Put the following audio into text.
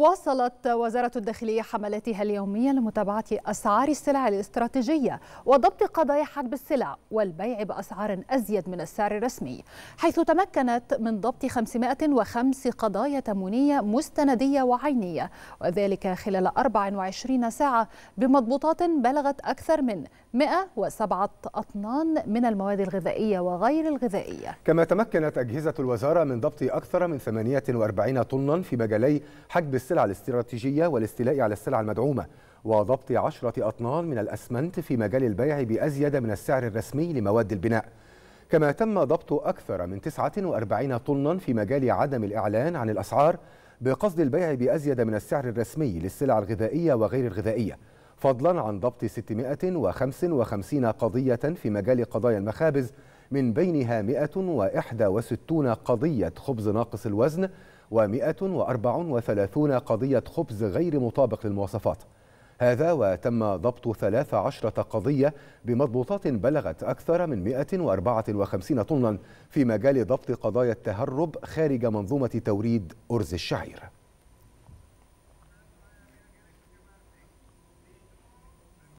واصلت وزارة الداخلية حملاتها اليومية لمتابعة أسعار السلع الاستراتيجية وضبط قضايا حجب السلع والبيع بأسعار أزيد من السعر الرسمي حيث تمكنت من ضبط 505 قضايا تمونية مستندية وعينية وذلك خلال 24 ساعة بمضبوطات بلغت أكثر من 107 أطنان من المواد الغذائية وغير الغذائية كما تمكنت أجهزة الوزارة من ضبط أكثر من 48 طنا في مجالي حجب السلع السلع الاستراتيجية والاستيلاء على السلع المدعومة وضبط عشرة أطنان من الأسمنت في مجال البيع بأزيد من السعر الرسمي لمواد البناء كما تم ضبط أكثر من 49 طنا في مجال عدم الإعلان عن الأسعار بقصد البيع بأزيد من السعر الرسمي للسلع الغذائية وغير الغذائية فضلا عن ضبط 655 قضية في مجال قضايا المخابز من بينها 161 قضية خبز ناقص الوزن و134 قضية خبز غير مطابق للمواصفات هذا وتم ضبط 13 قضية بمضبوطات بلغت أكثر من 154 طنا في مجال ضبط قضايا التهرب خارج منظومة توريد أرز الشعير